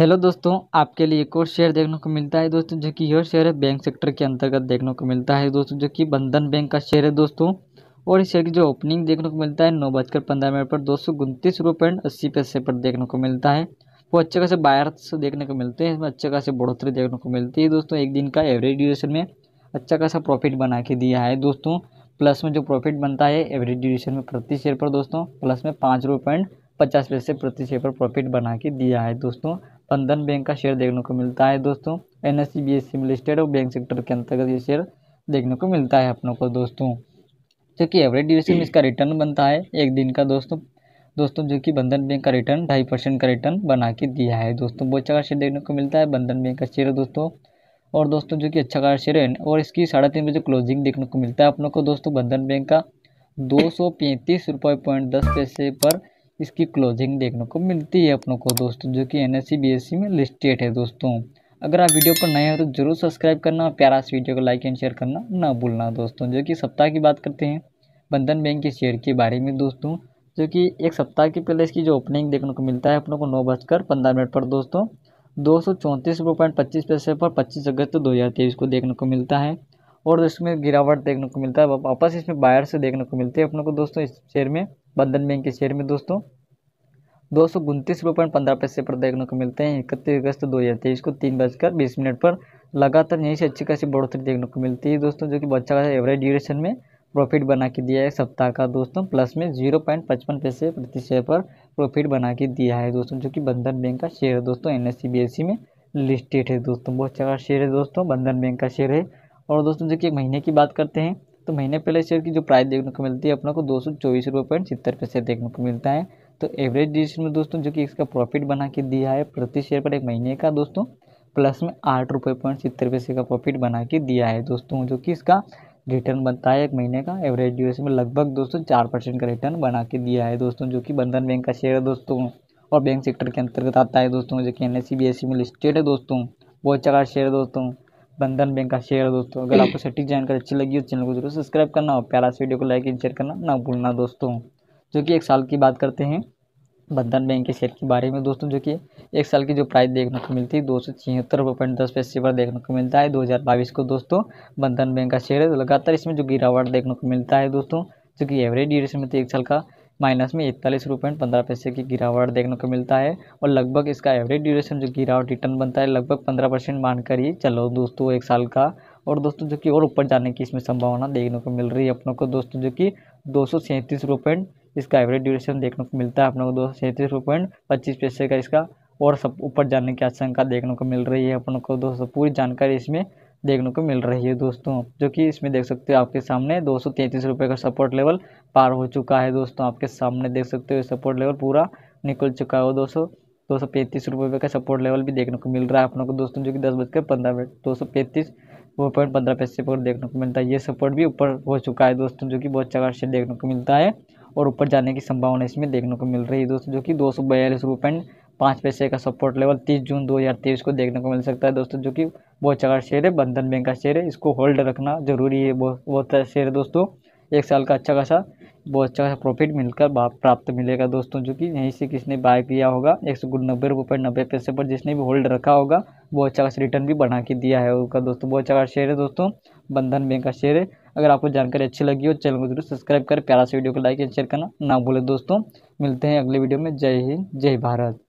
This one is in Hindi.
हेलो दोस्तों आपके लिए एक और शेयर देखने को मिलता है दोस्तों जो कि यह शेयर है बैंक सेक्टर के अंतर्गत देखने को मिलता है दोस्तों जो कि बंधन बैंक का शेयर है दोस्तों और इस शेयर की जो ओपनिंग देखने को मिलता है नौ बजकर पंद्रह मिनट पर दो सौ उनतीस रुपये एंड अस्सी पैसे पर देखने को मिलता है वो अच्छे खासे से देखने को मिलते हैं इसमें अच्छे खासे बढ़ोतरी देखने को मिलती है दोस्तों एक दिन का एवरेज ड्यूरेशन में अच्छा खासा प्रॉफिट बना के दिया है दोस्तों प्लस में जो प्रॉफिट बनता है एवरेज ड्यूरेशन में प्रति शेयर पर दोस्तों प्लस में पाँच रुपये एंड पचास पैसे प्रति शेयर पर प्रॉफिट बना के दिया है दोस्तों बंधन बैंक का शेयर देखने को मिलता है दोस्तों N S C B S C listed और बैंक सेक्टर के अंतर्गत ये शेयर देखने को मिलता है अपनों को दोस्तों जो कि एवरेज डिविजन में इसका रिटर्न बनता है एक दिन का दोस्तों दोस्तों जो कि बंधन बैंक का रिटर्न ढाई परसेंट का रिटर्न बना के दिया है दोस्तों बहुत अच्छा शेयर देखने को मिलता है बंधन बैंक का शेयर दोस्तों और दोस्तों जो कि अच्छा खास शेयर है और इसकी साढ़े तीन बजे क्लोजिंग देखने को मिलता है अपनों को दोस्तों बंधन बैंक का दो सौ पैंतीस पॉइंट दस पैसे पर इसकी क्लोजिंग देखने को मिलती है अपनों को दोस्तों जो कि एन एस में लिस्टेड है दोस्तों अगर आप वीडियो पर नए हो तो जरूर सब्सक्राइब करना प्यारा से वीडियो को लाइक एंड शेयर करना ना भूलना दोस्तों जो कि सप्ताह की बात करते हैं बंधन बैंक के शेयर के बारे में दोस्तों जो कि एक सप्ताह के पहले इसकी जो ओपनिंग देखने को मिलता है अपनों को नौ बजकर पंद्रह मिनट पर दोस्तों दो सौ चौंतीस रुपये पॉइंट पच्चीस पैसे पर पच्चीस अगस्त दो हज़ार तेईस को देखने को मिलता है और इसमें गिरावट देखने को मिलता है वापस इसमें बायर से देखने को मिलती है अपनों को दोस्तों इस शेयर में बंधन बैंक के शेयर में दोस्तों दो सौ उनतीस रुपये पॉइंट पंद्रह पैसे पर देखने को मिलते हैं इकतीस अगस्त दो हज़ार तेईस को तीन बजकर बीस मिनट पर लगातार यहीं से अच्छी खासी बढ़ोतरी देखने को मिलती है दोस्तों जो कि बच्चा का एवरेज ड्यूरेशन में प्रॉफिट बना के दिया है सप्ताह का दोस्तों प्लस में जीरो पॉइंट पचपन पैसे प्रति शेयर पर प्रॉफिट बना के दिया है दोस्तों जो कि बंधन बैंक का शेयर है दोस्तों एन एस e में लिस्टेड है दोस्तों बहुत अच्छा शेयर है दोस्तों बंधन बैंक का शेयर है और दोस्तों देखिए महीने की बात करते हैं तो महीने पहले शेयर की जो प्राइस देखने को मिलती है अपने को दो सौ चौबीस रुपये पॉइंट छिहत्तर पैसे देखने को मिलता है तो एवरेज डिजिशन में दोस्तों जो कि इसका प्रॉफिट बना के दिया है प्रति शेयर पर एक महीने का दोस्तों प्लस में आठ रुपये पॉइंट सितर पैसे का प्रॉफिट बना के दिया है दोस्तों जो कि इसका रिटर्न बनता है एक महीने का एवरेज डिजिशन में लगभग दोस्तों चार परसेंट का रिटर्न बना के दिया है दोस्तों जो कि बंधन बैंक का शेयर है दोस्तों और बैंक सेक्टर के अंतर्गत आता है दोस्तों जो कि एन एस e e में लिस्टेड है दोस्तों बहुत अच्छा शेयर है दोस्तों बंधन बैंक का शेयर दोस्तों अगर आपको सटीक जानकारी अच्छी लगी हो तो चैनल को जरूर सब्सक्राइब करना और प्यारा से वीडियो को लाइक एंड शेयर करना ना भूलना दोस्तों जो कि एक साल की बात करते हैं बंधन बैंक के शेयर के बारे में दोस्तों जो कि एक साल की जो प्राइस देखने को मिलती है दो सौ छिहत्तर रुपये पॉइंट दस पैसे पर देखने को मिलता है दो हज़ार बाईस को दोस्तों बंधन बैंक का शेयर तो लगातार इसमें जो गिरावट देखने को मिलता है दोस्तों जो कि एवरेज ड्यूरेशन में तो एक साल का माइनस में इकतालीस रुपये पंद्रह पैसे की गिरावट देखने को मिलता है और लगभग इसका एवरेज ड्यूरेशन जो गिरावट रिटर्न बनता है लगभग पंद्रह परसेंट मानकर ही चलो दोस्तों एक साल का और दोस्तों जो कि और ऊपर जाने की इसमें संभावना देखने को मिल रही है अपनों को दोस्तों जो कि दो सौ सैंतीस इसका एवरेज ड्यूरेशन देखने को मिलता है अपनों को दो सौ सैंतीस पच्चीस पैसे का इसका और सब ऊपर जाने की आशंका देखने को मिल रही है अपनों को दोस्तों पूरी जानकारी इसमें देखने को मिल रही है दोस्तों जो कि इसमें देख सकते हो आपके सामने दो सौ का सपोर्ट लेवल पार हो चुका है दोस्तों आपके सामने देख सकते हो सपोर्ट लेवल पूरा निकल चुका है दोस्तों दो सौ पैंतीस रुपये का सपोर्ट लेवल भी देखने को मिल रहा है आप लोग को दोस्तों जो कि दस बजकर पंद्रह मिनट दो सौ पैंतीस वो पॉइंट पंद्रह पैसे पर देखने को मिलता है ये सपोर्ट भी ऊपर हो चुका है दोस्तों जो कि बहुत चार से देखने को मिलता है और ऊपर जाने की संभावना इसमें देखने को मिल रही है दोस्तों जो कि दो सौ बयालीस रुपये पॉइंट पाँच पैसे का सपोर्ट लेवल तीस जून दो हज़ार तेईस को देखने को मिल सकता है दोस्तों जो कि बहुत चार शेयर है बंधन बैंक का शेयर है इसको होल्ड रखना जरूरी है बहुत बहुत अच्छा शेयर है दोस्तों एक साल का अच्छा खासा बहुत अच्छा खासा प्रॉफिट मिलकर प्राप्त मिलेगा दोस्तों जो कि यहीं से किसने बाय किया होगा एक सौ नब्बे रुपये नब्बे पैसे पर जिसने भी होल्ड रखा होगा बहुत अच्छा खासा रिटर्न भी बढ़ा के दिया है उसका दोस्तों बहुत अच्छा शेयर है दोस्तों बंधन बैंक का शेयर है अगर आपको जानकारी अच्छी लगी हो चैनल को जरूर सब्सक्राइब कर प्यारा से वीडियो को लाइक एंड शेयर करना ना भूलें दोस्तों मिलते हैं अगले वीडियो में जय हिंद जय भारत